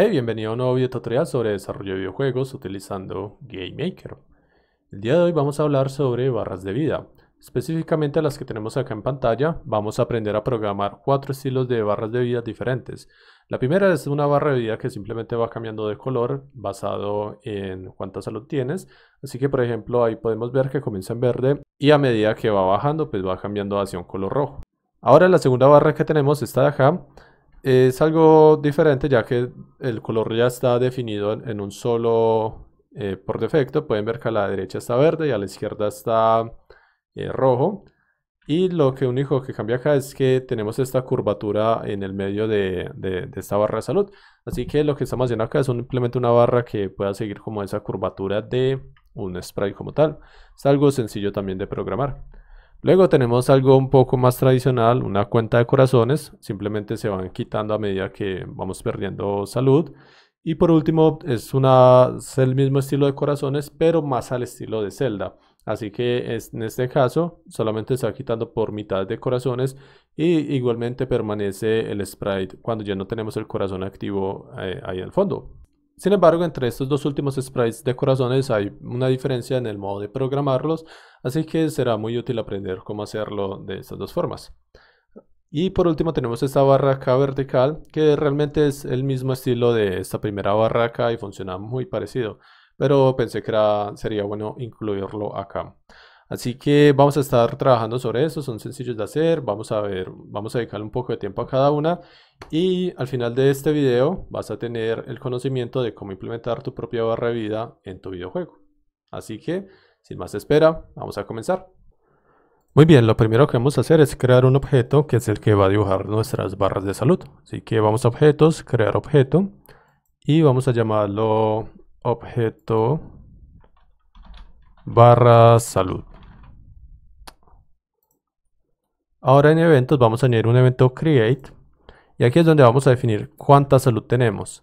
Hey, bienvenido a un nuevo video tutorial sobre desarrollo de videojuegos utilizando GameMaker. El día de hoy vamos a hablar sobre barras de vida. Específicamente las que tenemos acá en pantalla, vamos a aprender a programar cuatro estilos de barras de vida diferentes. La primera es una barra de vida que simplemente va cambiando de color basado en cuánta salud tienes. Así que por ejemplo ahí podemos ver que comienza en verde y a medida que va bajando pues va cambiando hacia un color rojo. Ahora la segunda barra que tenemos, está de acá, es algo diferente ya que el color ya está definido en, un solo eh, por defecto. Pueden ver que a la derecha está verde y a la izquierda está eh, rojo. Y lo que único que cambia acá es que tenemos esta curvatura en el medio de, de, esta barra de salud. Así que lo que estamos haciendo acá es simplemente una barra que pueda seguir como esa curvatura de un spray como tal. Es algo sencillo también de programar. Luego tenemos algo un poco más tradicional, una cuenta de corazones, simplemente se van quitando a medida que vamos perdiendo salud. Y por último, es, una, el mismo estilo de corazones, pero más al estilo de Zelda. Así que en este caso solamente se va quitando por mitad de corazones y igualmente permanece el sprite cuando ya no tenemos el corazón activo eh, ahí al fondo. Sin embargo, entre estos dos últimos sprites de corazones hay una diferencia en el modo de programarlos, Así que será muy útil aprender cómo hacerlo de estas dos formas. Y por último tenemos esta barra acá vertical, que realmente es el mismo estilo de esta primera barra acá y funciona muy parecido. Pero pensé que sería bueno incluirlo acá. Así que vamos a estar trabajando sobre eso, son sencillos de hacer, vamos a ver, vamos a dedicar un poco de tiempo a cada una y al final de este video vas a tener el conocimiento de cómo implementar tu propia barra de vida en tu videojuego. Así que sin más espera, vamos a comenzar. Muy bien, lo primero que vamos a hacer es crear un objeto que es el que va a dibujar nuestras barras de salud. Así que vamos a objetos, crear objeto y vamos a llamarlo objeto barra salud. Ahora en eventos vamos a añadir un evento create y aquí es donde vamos a definir cuánta salud tenemos.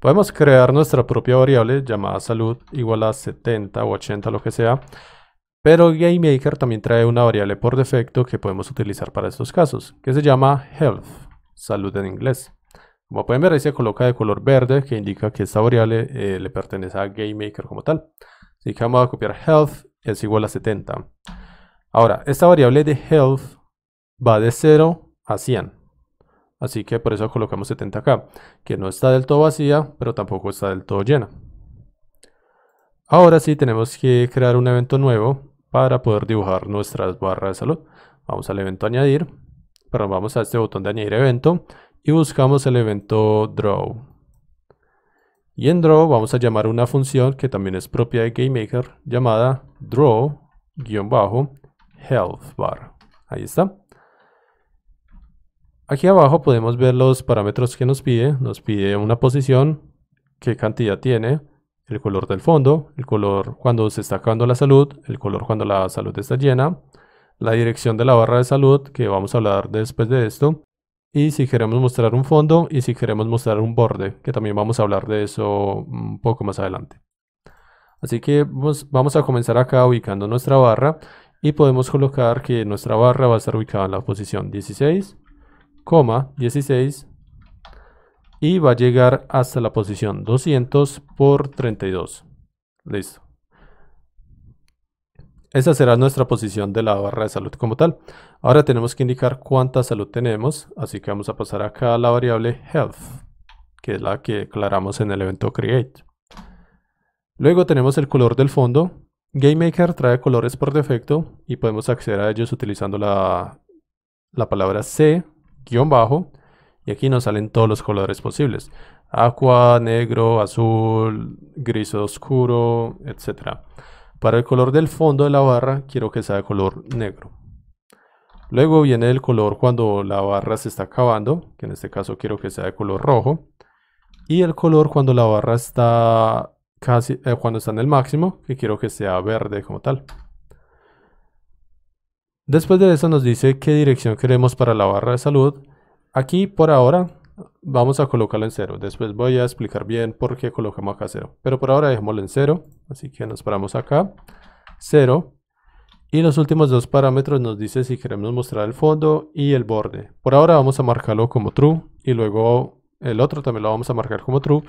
Podemos crear nuestra propia variable llamada salud igual a 70 o 80, lo que sea. Pero GameMaker también trae una variable por defecto que podemos utilizar para estos casos, que se llama health, salud en inglés. Como pueden ver, ahí se coloca de color verde, que indica que esta variable eh, le pertenece a GameMaker como tal. Así que vamos a copiar health es igual a 70. Ahora, esta variable de health va de 0 a 100. Así que por eso colocamos 70 acá, que no está del todo vacía, pero tampoco está del todo llena. Ahora sí tenemos que crear un evento nuevo para poder dibujar nuestras barras de salud. Vamos al evento añadir, pero vamos a este botón de añadir evento y buscamos el evento draw. Y en draw vamos a llamar una función que también es propia de GameMaker llamada draw-health bar. Ahí está. Aquí abajo podemos ver los parámetros que nos pide. Nos pide una posición, qué cantidad tiene, el color del fondo, el color cuando se está acabando la salud, el color cuando la salud está llena, la dirección de la barra de salud, que vamos a hablar después de esto, y si queremos mostrar un fondo y si queremos mostrar un borde, que también vamos a hablar de eso un poco más adelante. Así que vamos a comenzar acá ubicando nuestra barra y podemos colocar que nuestra barra va a estar ubicada en la posición 16, 16 y va a llegar hasta la posición 200 por 32. Listo. Esa será nuestra posición de la barra de salud como tal. Ahora tenemos que indicar cuánta salud tenemos, así que vamos a pasar acá a la variable health, que es la que declaramos en el evento create. Luego tenemos el color del fondo. GameMaker trae colores por defecto y podemos acceder a ellos utilizando la, la palabra C bajo y aquí nos salen todos los colores posibles. agua negro, azul, gris oscuro, etc. Para el color del fondo de la barra quiero que sea de color negro. Luego viene el color cuando la barra se está acabando, que en este caso quiero que sea de color rojo. Y el color cuando la barra está casi, eh, cuando está en el máximo, que quiero que sea verde como tal. Después de eso nos dice qué dirección queremos para la barra de salud. Aquí por ahora vamos a colocarlo en cero. Después voy a explicar bien por qué colocamos acá cero. Pero por ahora dejémoslo en cero. Así que nos paramos acá. 0. Y los últimos dos parámetros nos dice si queremos mostrar el fondo y el borde. Por ahora vamos a marcarlo como true y luego el otro también lo vamos a marcar como true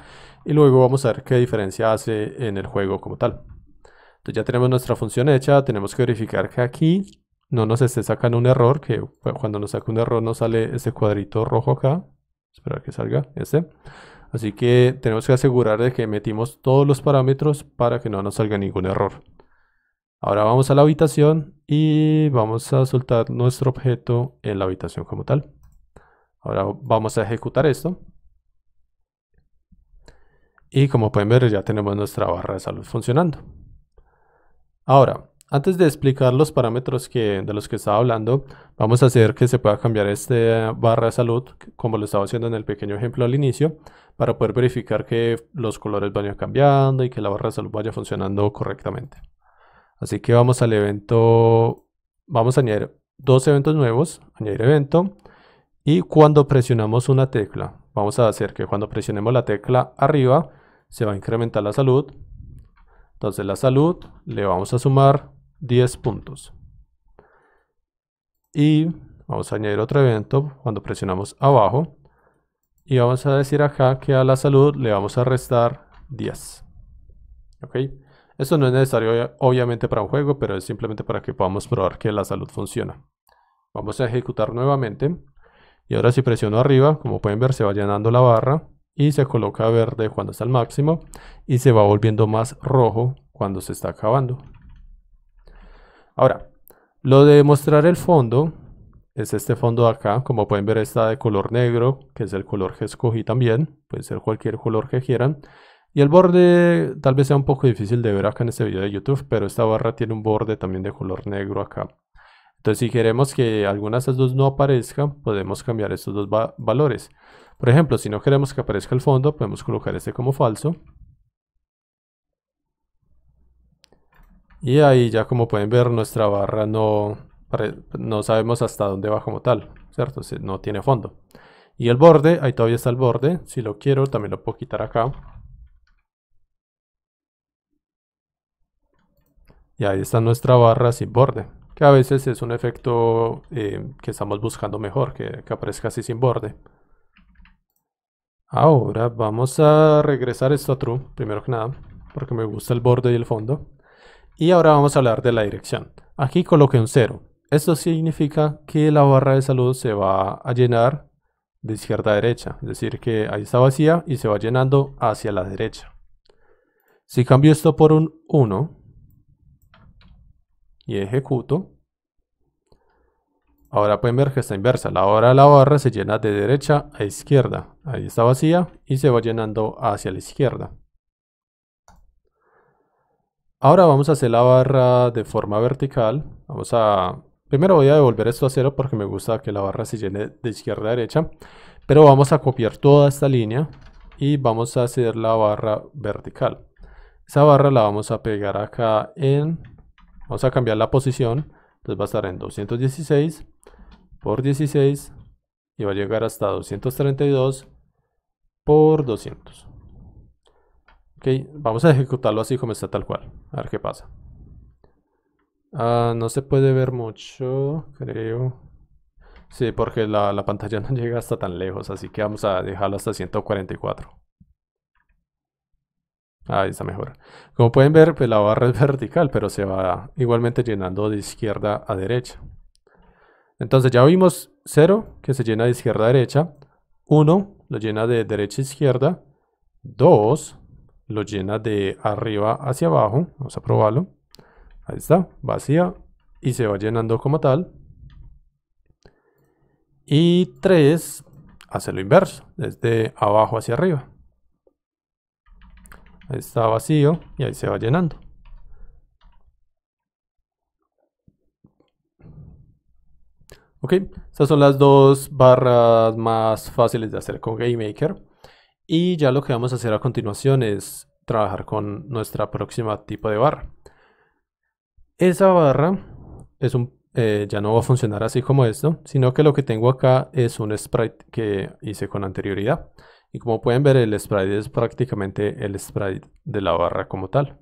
y luego vamos a ver qué diferencia hace en el juego como tal. Entonces ya tenemos nuestra función hecha, tenemos que verificar que aquí no nos esté sacando un error, que cuando nos saca un error nos sale ese cuadrito rojo acá. Esperar que salga este. Así que tenemos que asegurar de que metimos todos los parámetros para que no nos salga ningún error. Ahora vamos a la habitación y vamos a soltar nuestro objeto en la habitación como tal. Ahora vamos a ejecutar esto. Y como pueden ver ya tenemos nuestra barra de salud funcionando. Ahora, antes de explicar los parámetros que, de los que estaba hablando, vamos a hacer que se pueda cambiar esta barra de salud, como lo estaba haciendo en el pequeño ejemplo al inicio, para poder verificar que los colores vayan cambiando y que la barra de salud vaya funcionando correctamente. Así que vamos al evento, vamos a añadir dos eventos nuevos, añadir evento, y cuando presionamos una tecla, vamos a hacer que cuando presionemos la tecla arriba, se va a incrementar la salud. Entonces la salud le vamos a sumar 10 puntos. Y vamos a añadir otro evento cuando presionamos abajo. Y vamos a decir acá que a la salud le vamos a restar 10. ¿Ok? Esto no es necesario obviamente para un juego, pero es simplemente para que podamos probar que la salud funciona. Vamos a ejecutar nuevamente. Y ahora si presiono arriba, como pueden ver se va llenando la barra y se coloca verde cuando está al máximo y se va volviendo más rojo cuando se está acabando. Ahora, lo de mostrar el fondo es este fondo acá. Como pueden ver, está de color negro, que es el color que escogí también. Puede ser cualquier color que quieran. Y el borde tal vez sea un poco difícil de ver acá en este video de YouTube, pero esta barra tiene un borde también de color negro acá. Entonces, si queremos que algunas de estas dos no aparezcan podemos cambiar estos dos valores. Por ejemplo, si no queremos que aparezca el fondo, podemos colocar este como falso Y ahí ya como pueden ver nuestra barra no, no sabemos hasta dónde va como tal, ¿cierto? No tiene fondo. Y el borde, ahí todavía está el borde. Si lo quiero, también lo puedo quitar acá. Y ahí está nuestra barra sin borde. Que a veces es un efecto eh, que estamos buscando mejor, que, que aparezca así sin borde. Ahora vamos a regresar esto a true, primero que nada, porque me gusta el borde y el fondo. Y ahora vamos a hablar de la dirección. Aquí coloqué un 0. Esto significa que la barra de salud se va a llenar de izquierda a derecha. Es decir, que ahí está vacía y se va llenando hacia la derecha. Si cambio esto por un 1 y ejecuto, ahora pueden ver que está inversa. La hora de la barra se llena de derecha a izquierda. Ahí está vacía y se va llenando hacia la izquierda. Ahora vamos a hacer la barra de forma vertical. Vamos a... Primero voy a devolver esto a cero porque me gusta que la barra se llene de izquierda a derecha. Pero vamos a copiar toda esta línea y vamos a hacer la barra vertical. Esa barra la vamos a pegar acá en... Vamos a cambiar la posición. Entonces va a estar en 216 por 16 y va a llegar hasta 232 por 200. Ok, vamos a ejecutarlo así como está tal cual. A ver qué pasa. Ah, no se puede ver mucho, creo. Sí, porque la, la, pantalla no llega hasta tan lejos, así que vamos a dejarlo hasta 144. Ah, ahí está mejor. Como pueden ver, pues la barra es vertical, pero se va igualmente llenando de izquierda a derecha. Entonces ya vimos 0, que se llena de izquierda a derecha. 1, lo llena de derecha a izquierda. 2, lo llena de arriba hacia abajo. Vamos a probarlo. Ahí está, vacía y se va llenando como tal. Y 3 hace lo inverso, desde abajo hacia arriba. Ahí está vacío y ahí se va llenando. Ok, esas son las dos barras más fáciles de hacer con GameMaker. Y ya lo que vamos a hacer a continuación es trabajar con nuestra próxima tipo de barra. Esa barra es un, eh, ya no va a funcionar así como esto, sino que lo que tengo acá es un sprite que hice con anterioridad. Y como pueden ver, el sprite es prácticamente el sprite de la barra como tal.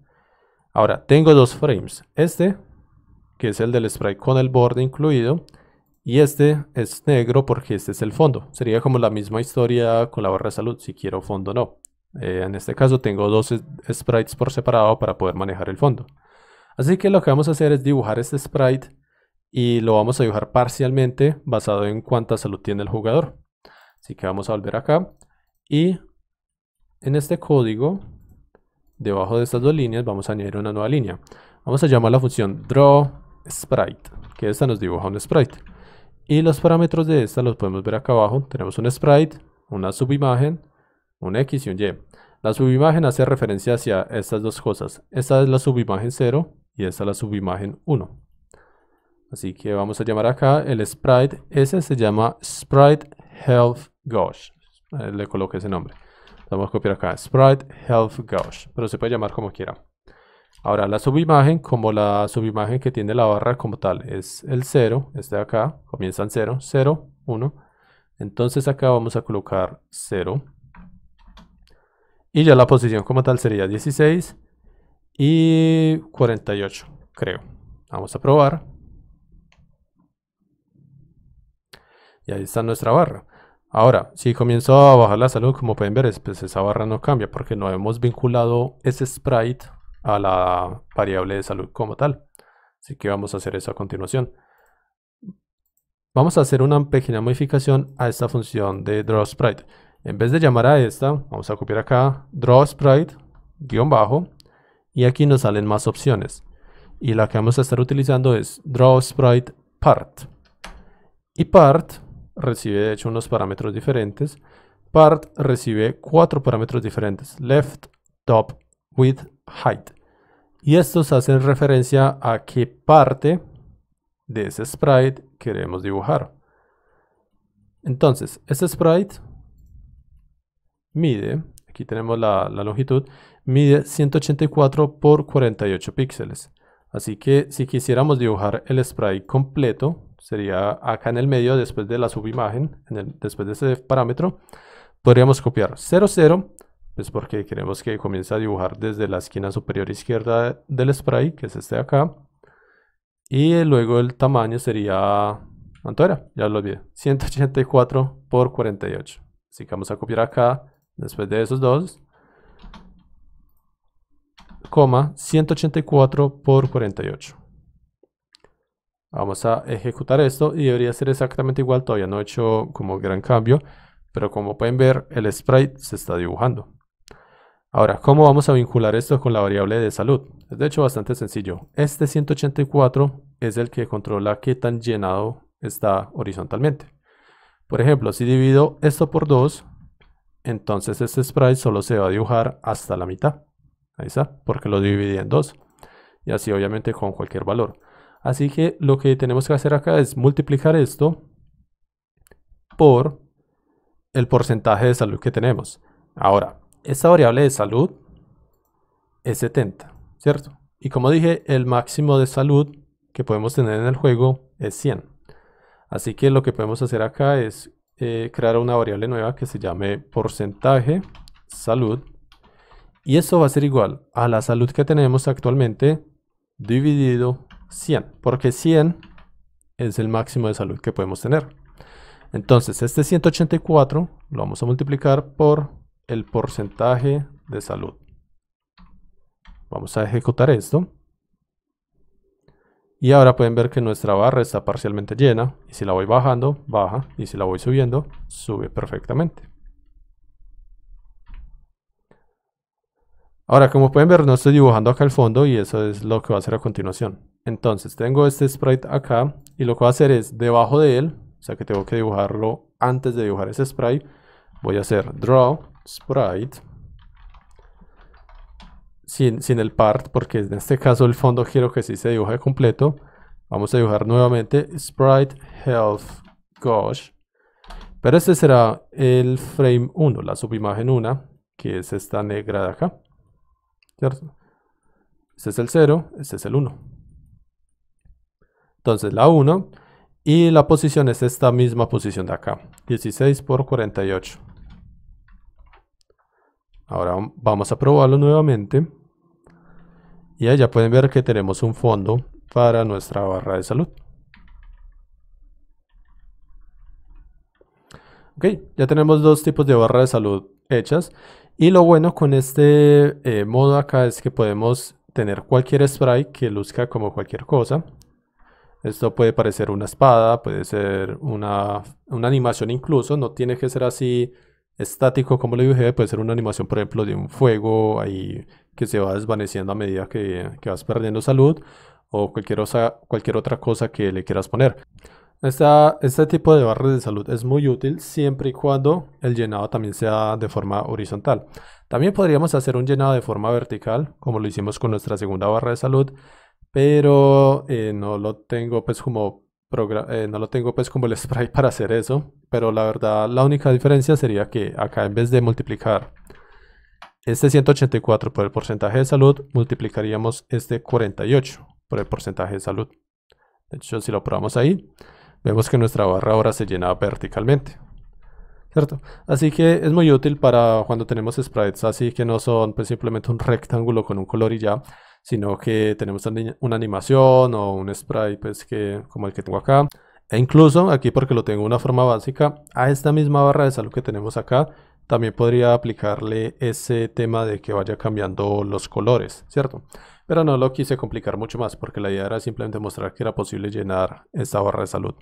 Ahora, tengo dos frames. Este, que es el del sprite con el borde incluido, y este es negro porque este es el fondo. Sería como la misma historia con la barra de salud, si quiero fondo o no. Eh, en este caso tengo dos sprites por separado para poder manejar el fondo. Así que lo que vamos a hacer es dibujar este sprite y lo vamos a dibujar parcialmente basado en cuánta salud tiene el jugador. Así que vamos a volver acá y en este código, debajo de estas dos líneas, vamos a añadir una nueva línea. Vamos a llamar la función draw sprite, que esta nos dibuja un sprite. Y los parámetros de esta los podemos ver acá abajo. Tenemos un sprite, una subimagen, un X y un Y. La subimagen hace referencia hacia estas dos cosas. Esta es la subimagen 0 y esta es la subimagen 1. Así que vamos a llamar acá el sprite. Ese se llama sprite health gosh eh, Le coloqué ese nombre. Vamos a copiar acá, sprite health gosh pero se puede llamar como quiera. Ahora la subimagen, como la subimagen que tiene la barra como tal es el 0, este de acá, comienza en 0, 0, 1. Entonces acá vamos a colocar 0. Y ya la posición como tal sería 16 y 48, creo. Vamos a probar. Y ahí está nuestra barra. Ahora, si comienzo a bajar la salud, como pueden ver, pues, esa barra no cambia porque no hemos vinculado ese sprite a la variable de salud como tal. Así que vamos a hacer eso a continuación. Vamos a hacer una pequeña modificación a esta función de draw sprite. En vez de llamar a esta, vamos a copiar acá sprite guión bajo y aquí nos salen más opciones. Y la que vamos a estar utilizando es sprite part. Y part recibe de hecho unos parámetros diferentes. Part recibe cuatro parámetros diferentes. Left, top, width, height. Y estos hacen referencia a qué parte de ese sprite queremos dibujar. Entonces, ese sprite mide, aquí tenemos la, longitud, mide 184 por 48 píxeles. Así que si quisiéramos dibujar el sprite completo, sería acá en el medio, después de la subimagen, en el, después de ese parámetro, podríamos copiar 00 pues porque queremos que comience a dibujar desde la esquina superior izquierda del spray, que es este de acá. Y luego el tamaño sería, ¿cuánto era? Ya lo olvidé, 184 por 48. Así que vamos a copiar acá, después de esos dos, coma, 184 por 48. Vamos a ejecutar esto y debería ser exactamente igual, todavía no he hecho como gran cambio, pero como pueden ver el sprite se está dibujando. Ahora, ¿cómo vamos a vincular esto con la variable de salud? Es de hecho bastante sencillo. Este 184 es el que controla qué tan llenado está horizontalmente. Por ejemplo, si divido esto por 2, entonces este sprite solo se va a dibujar hasta la mitad. Ahí está, porque lo dividí en 2. Y así obviamente con cualquier valor. Así que lo que tenemos que hacer acá es multiplicar esto por el porcentaje de salud que tenemos. Ahora, esta variable de salud es 70, ¿cierto? Y como dije, el máximo de salud que podemos tener en el juego es 100. Así que lo que podemos hacer acá es eh, crear una variable nueva que se llame porcentaje salud. Y eso va a ser igual a la salud que tenemos actualmente dividido 100. Porque 100 es el máximo de salud que podemos tener. Entonces este 184 lo vamos a multiplicar por el porcentaje de salud. Vamos a ejecutar esto. Y ahora pueden ver que nuestra barra está parcialmente llena. Y si la voy bajando, baja. Y si la voy subiendo, sube perfectamente. Ahora, como pueden ver, no estoy dibujando acá el fondo y eso es lo que voy a hacer a continuación. Entonces, tengo este sprite acá y lo que voy a hacer es, debajo de él, o sea que tengo que dibujarlo antes de dibujar ese sprite, voy a hacer draw sprite sin, sin el part, porque en este caso el fondo quiero que sí se dibuje completo. Vamos a dibujar nuevamente sprite health gosh. Pero este será el frame 1, la subimagen 1, que es esta negra de acá. Este es el 0, este es el 1. Entonces la 1 y la posición es esta misma posición de acá, 16 por 48. Ahora vamos a probarlo nuevamente. Y allá pueden ver que tenemos un fondo para nuestra barra de salud. Ok, ya tenemos dos tipos de barra de salud hechas. Y lo bueno con este eh, modo acá es que podemos tener cualquier spray que luzca como cualquier cosa. Esto puede parecer una espada, puede ser una, una animación incluso, no tiene que ser así estático, como le dije, puede ser una animación, por ejemplo, de un fuego ahí que se va desvaneciendo a medida que, vas perdiendo salud o cualquier, cualquier otra cosa que le quieras poner. este tipo de barras de salud es muy útil siempre y cuando el llenado también sea de forma horizontal. También podríamos hacer un llenado de forma vertical, como lo hicimos con nuestra segunda barra de salud, pero eh, no lo tengo pues como eh, no lo tengo pues como el spray para hacer eso, pero la verdad la única diferencia sería que acá en vez de multiplicar este 184 por el porcentaje de salud, multiplicaríamos este 48 por el porcentaje de salud. De hecho, si lo probamos ahí, vemos que nuestra barra ahora se llena verticalmente. ¿cierto? Así que es muy útil para cuando tenemos sprites así que no son pues simplemente un rectángulo con un color y ya, sino que tenemos una animación o un sprite pues que como el que tengo acá. E incluso aquí porque lo tengo de una forma básica, a esta misma barra de salud que tenemos acá, también podría aplicarle ese tema de que vaya cambiando los colores, ¿cierto? Pero no lo quise complicar mucho más porque la idea era simplemente mostrar que era posible llenar esta barra de salud.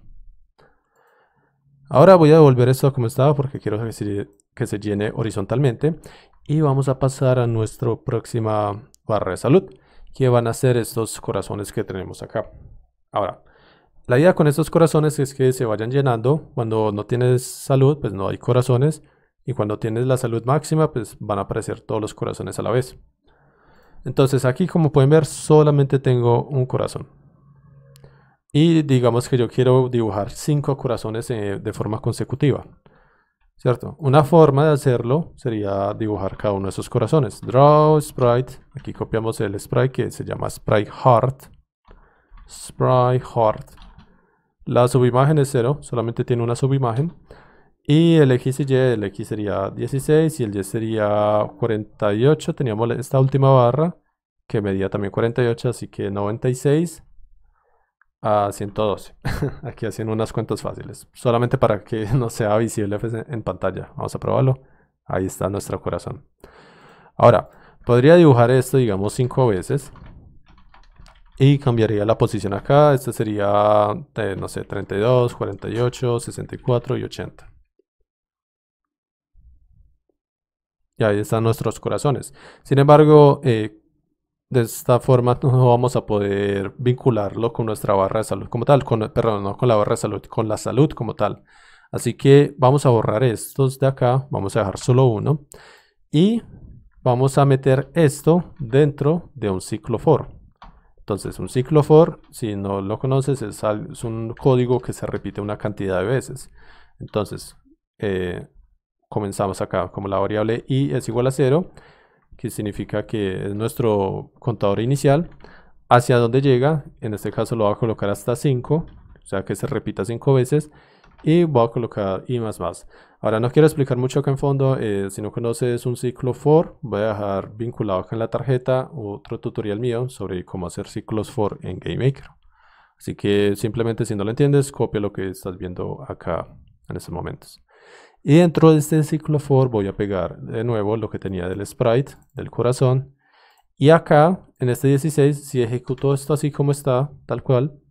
Ahora voy a devolver esto como estaba porque quiero que que se llene horizontalmente. Y vamos a pasar a nuestra próxima barra de salud, que van a ser estos corazones que tenemos acá. Ahora, la idea con estos corazones es que se vayan llenando. Cuando no tienes salud, pues no hay corazones. Y cuando tienes la salud máxima, pues van a aparecer todos los corazones a la vez. Entonces aquí como pueden ver solamente tengo un corazón. Y digamos que yo quiero dibujar cinco corazones eh, de forma consecutiva. ¿Cierto? Una forma de hacerlo sería dibujar cada uno de esos corazones. Draw sprite. Aquí copiamos el sprite que se llama sprite heart. Sprite heart. La subimagen es 0, solamente tiene una subimagen. Y el X y Y, el X sería 16 y el Y sería 48. Teníamos esta última barra que medía también 48, así que 96 a 112. Aquí haciendo unas cuentas fáciles. Solamente para que no sea visible pues, en pantalla. Vamos a probarlo. Ahí está nuestro corazón. Ahora, podría dibujar esto, digamos, 5 veces. Y cambiaría la posición acá. Este sería, eh, no sé, 32, 48, 64 y 80. Y ahí están nuestros corazones. Sin embargo, eh, de esta forma no vamos a poder vincularlo con nuestra barra de salud como tal, con, perdón, no con la barra de salud, con la salud como tal. Así que vamos a borrar estos de acá, vamos a dejar solo uno y vamos a meter esto dentro de un ciclo for. Entonces un ciclo for, si no lo conoces, es, un código que se repite una cantidad de veces. Entonces eh, comenzamos acá como la variable i es igual a 0 que significa que es nuestro contador inicial, hacia dónde llega, en este caso lo voy a colocar hasta 5, o sea que se repita 5 veces, y voy a colocar i más más. Ahora no quiero explicar mucho acá en fondo, eh, si no conoces un ciclo for, voy a dejar vinculado acá en la tarjeta otro tutorial mío sobre cómo hacer ciclos for en GameMaker. Así que simplemente si no lo entiendes, copia lo que estás viendo acá en estos momentos. Y dentro de este ciclo for voy a pegar de nuevo lo que tenía del sprite, del corazón. Y acá, en este 16, si ejecuto esto así como está, tal cual,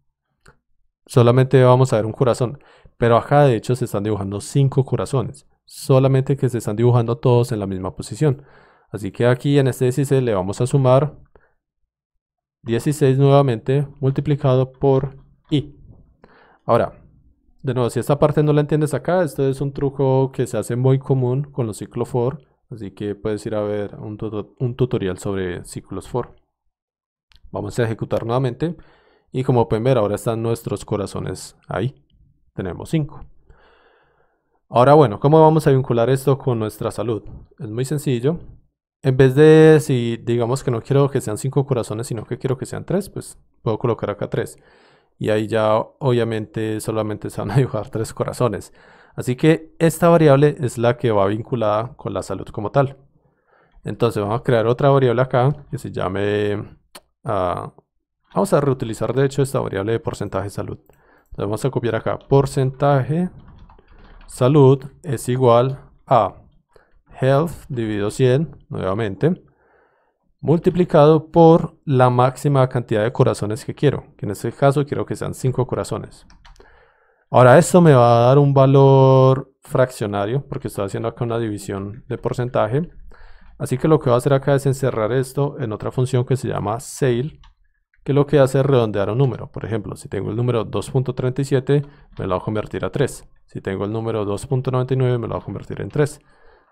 solamente vamos a ver un corazón. Pero acá de hecho se están dibujando 5 corazones. Solamente que se están dibujando todos en la misma posición. Así que aquí en este 16 le vamos a sumar 16 nuevamente multiplicado por i. Ahora, de nuevo, si esta parte no la entiendes acá, esto es un truco que se hace muy común con los ciclos for, así que puedes ir a ver un, tutorial sobre ciclos for. Vamos a ejecutar nuevamente y como pueden ver ahora están nuestros corazones ahí. Tenemos 5. Ahora bueno, ¿cómo vamos a vincular esto con nuestra salud? Es muy sencillo. En vez de si digamos que no quiero que sean 5 corazones, sino que quiero que sean tres, pues puedo colocar acá tres y ahí ya obviamente solamente se van a dibujar tres corazones. Así que esta variable es la que va vinculada con la salud como tal. Entonces vamos a crear otra variable acá que se llame... Ah, vamos a reutilizar de hecho esta variable de porcentaje salud. Entonces vamos a copiar acá. Porcentaje salud es igual a health dividido 100 nuevamente multiplicado por la máxima cantidad de corazones que quiero, que en este caso quiero que sean 5 corazones. Ahora esto me va a dar un valor fraccionario, porque estoy haciendo acá una división de porcentaje. Así que lo que voy a hacer acá es encerrar esto en otra función que se llama sale, que lo que hace es redondear un número. Por ejemplo, si tengo el número 2.37, me lo va a convertir a 3. Si tengo el número 2.99, me lo va a convertir en 3.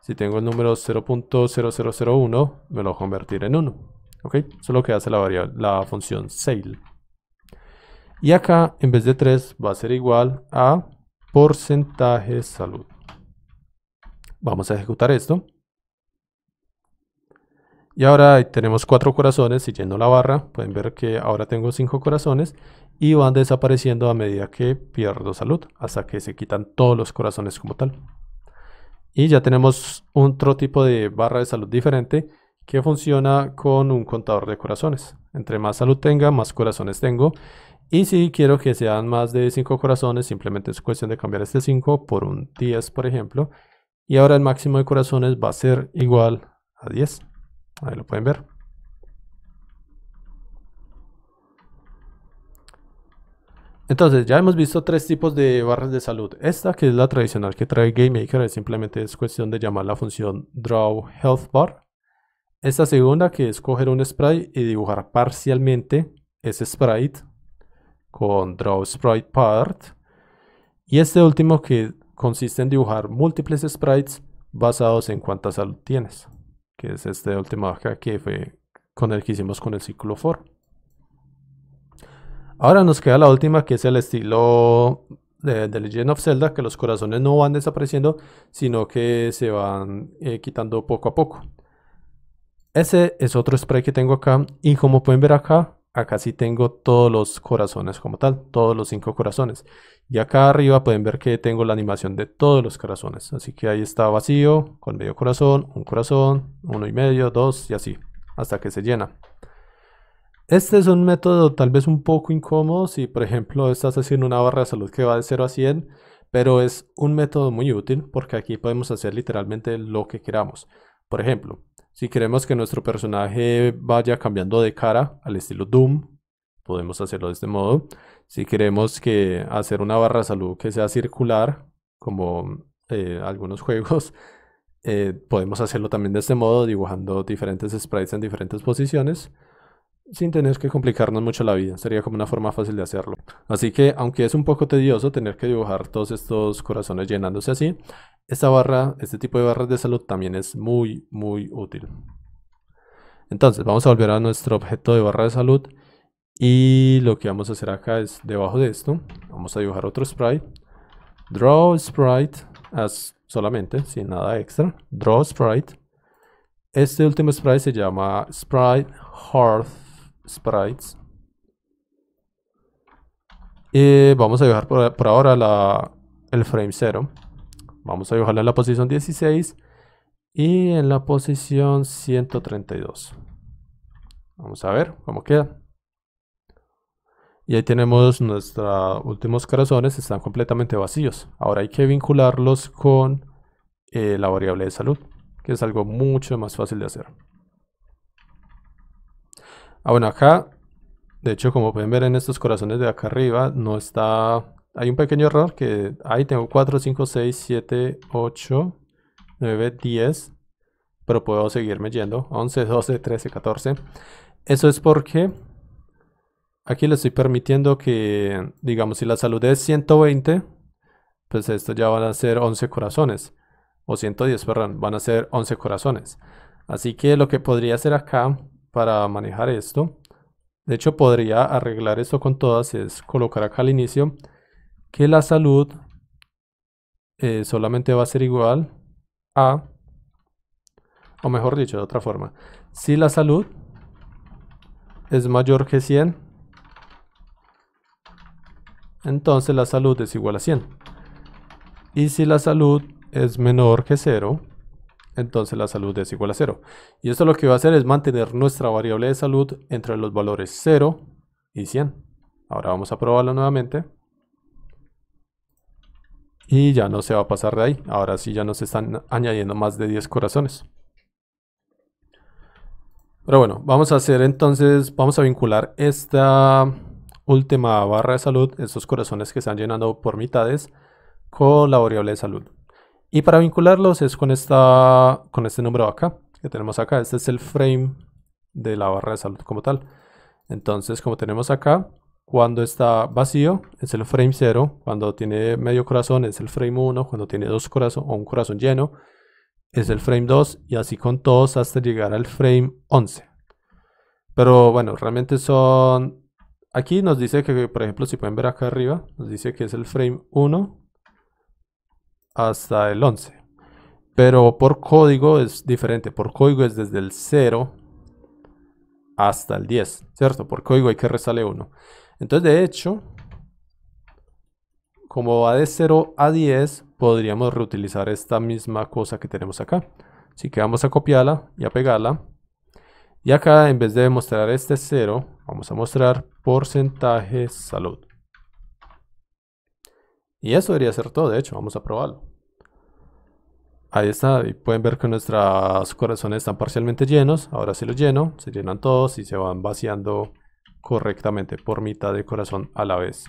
Si tengo el número 0.0001, me lo voy a convertir en 1. ¿Ok? Eso es lo que hace la, la función sale. Y acá, en vez de 3, va a ser igual a porcentaje salud. Vamos a ejecutar esto. Y ahora tenemos cuatro corazones y lleno la barra. Pueden ver que ahora tengo cinco corazones y van desapareciendo a medida que pierdo salud, hasta que se quitan todos los corazones como tal. Y ya tenemos otro tipo de barra de salud diferente que funciona con un contador de corazones. Entre más salud tenga, más corazones tengo. Y si quiero que sean más de 5 corazones, simplemente es cuestión de cambiar este 5 por un 10, por ejemplo. Y ahora el máximo de corazones va a ser igual a 10. Ahí lo pueden ver. Entonces, ya hemos visto tres tipos de barras de salud. Esta, que es la tradicional que trae GameMaker, es simplemente es cuestión de llamar la función draw health bar. Esta segunda, que es coger un sprite y dibujar parcialmente ese sprite con draw sprite part. Y este último, que consiste en dibujar múltiples sprites basados en cuánta salud tienes, que es este último acá que fue con el que hicimos con el ciclo for. Ahora nos queda la última que es el estilo de, Legend of Zelda, que los corazones no van desapareciendo, sino que se van eh, quitando poco a poco. Ese es otro spray que tengo acá y como pueden ver acá, acá sí tengo todos los corazones como tal, todos los cinco corazones. Y acá arriba pueden ver que tengo la animación de todos los corazones. Así que ahí está vacío, con medio corazón, un corazón, uno y medio, dos y así, hasta que se llena. Este es un método tal vez un poco incómodo si, por ejemplo, estás haciendo una barra de salud que va de 0 a 100, pero es un método muy útil porque aquí podemos hacer literalmente lo que queramos. Por ejemplo, si queremos que nuestro personaje vaya cambiando de cara al estilo Doom, podemos hacerlo de este modo. Si queremos que hacer una barra de salud que sea circular, como eh, algunos juegos, eh, podemos hacerlo también de este modo, dibujando diferentes sprites en diferentes posiciones sin tener que complicarnos mucho la vida. Sería como una forma fácil de hacerlo. Así que, aunque es un poco tedioso tener que dibujar todos estos corazones llenándose así, esta barra, este tipo de barras de salud también es muy, muy útil. Entonces, vamos a volver a nuestro objeto de barra de salud. Y lo que vamos a hacer acá es, debajo de esto, vamos a dibujar otro sprite. Draw sprite as solamente, sin nada extra. Draw sprite. Este último sprite se llama Sprite Hearth sprites. Y vamos a dejar por, ahora la, el frame 0. Vamos a dibujarla en la posición 16 y en la posición 132. Vamos a ver cómo queda. Y ahí tenemos nuestros últimos corazones, están completamente vacíos. Ahora hay que vincularlos con eh, la variable de salud, que es algo mucho más fácil de hacer. Ah, bueno, acá, de hecho, como pueden ver en estos corazones de acá arriba, no está... Hay un pequeño error que ahí tengo 4, 5, 6, 7, 8, 9, 10. Pero puedo seguirme yendo. 11, 12, 13, 14. Eso es porque aquí le estoy permitiendo que, digamos, si la salud es 120, pues esto ya van a ser 11 corazones. O 110, perdón, van a ser 11 corazones. Así que lo que podría hacer acá para manejar esto. De hecho, podría arreglar esto con todas, es colocar acá al inicio que la salud eh, solamente va a ser igual a, o mejor dicho, de otra forma, si la salud es mayor que 100, entonces la salud es igual a 100. Y si la salud es menor que 0, entonces la salud es igual a 0. Y esto lo que va a hacer es mantener nuestra variable de salud entre los valores 0 y 100. Ahora vamos a probarlo nuevamente. Y ya no se va a pasar de ahí. Ahora sí ya nos están añadiendo más de 10 corazones. Pero bueno, vamos a hacer entonces, vamos a vincular esta última barra de salud, estos corazones que están llenando por mitades, con la variable de salud. Y para vincularlos es con, esta, con este número acá, que tenemos acá. Este es el frame de la barra de salud como tal. Entonces, como tenemos acá, cuando está vacío es el frame 0, cuando tiene medio corazón es el frame 1, cuando tiene dos corazones o un corazón lleno es el frame 2 y así con todos hasta llegar al frame 11. Pero bueno, realmente son... Aquí nos dice que, por ejemplo, si pueden ver acá arriba, nos dice que es el frame 1, hasta el 11. Pero por código es diferente. Por código es desde el 0 hasta el 10, ¿cierto? Por código hay que restarle 1. Entonces, de hecho, como va de 0 a 10, podríamos reutilizar esta misma cosa que tenemos acá. Así que vamos a copiarla y a pegarla. Y acá, en vez de mostrar este 0, vamos a mostrar porcentaje salud. Y eso debería ser todo, de hecho, vamos a probarlo. Ahí está, y pueden ver que nuestros corazones están parcialmente llenos. Ahora sí los lleno, se llenan todos y se van vaciando correctamente por mitad de corazón a la vez.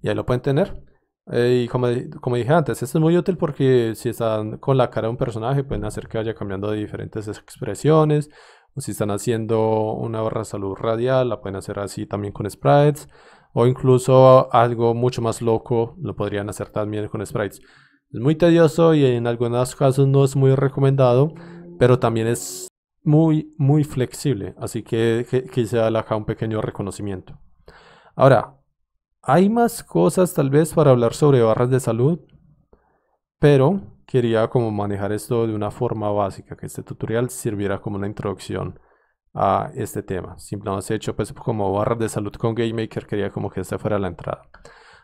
Y ahí lo pueden tener. Eh, y como, como, dije antes, esto es muy útil porque si están con la cara de un personaje pueden hacer que vaya cambiando de diferentes expresiones. O si están haciendo una barra de salud radial, la pueden hacer así también con sprites o incluso algo mucho más loco lo podrían hacer también con sprites. Es muy tedioso y en algunos casos no es muy recomendado, pero también es muy, muy flexible, así que quise le haga un pequeño reconocimiento. Ahora, hay más cosas tal vez para hablar sobre barras de salud, pero quería como manejar esto de una forma básica, que este tutorial sirviera como una introducción a este tema. Simplemente he hecho pues como barra de salud con GameMaker, quería como que esta fuera la entrada.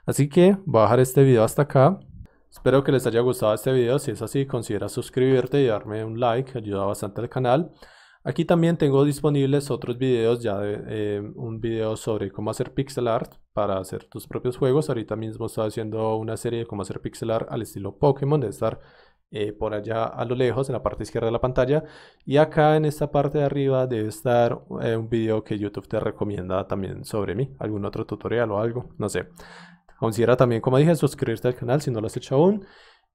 Así que voy a dejar este video hasta acá. Espero que les haya gustado este video, si es así considera suscribirte y darme un like, ayuda bastante al canal. Aquí también tengo disponibles otros videos, ya de, eh, un video sobre cómo hacer pixel art para hacer tus propios juegos. Ahorita mismo estoy haciendo una serie de cómo hacer pixel art al estilo Pokémon, de estar eh, por allá a lo lejos, en la parte izquierda de la pantalla. Y acá en esta parte de arriba debe estar eh, un video que YouTube te recomienda también sobre mí, algún otro tutorial o algo, no sé. Considera también, como dije, suscribirte al canal si no lo has hecho aún.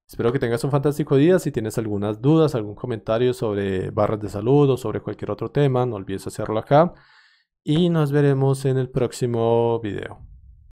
Espero que tengas un fantástico día. Si tienes algunas dudas, algún comentario sobre barras de salud o sobre cualquier otro tema, no olvides hacerlo acá. Y nos veremos en el próximo video.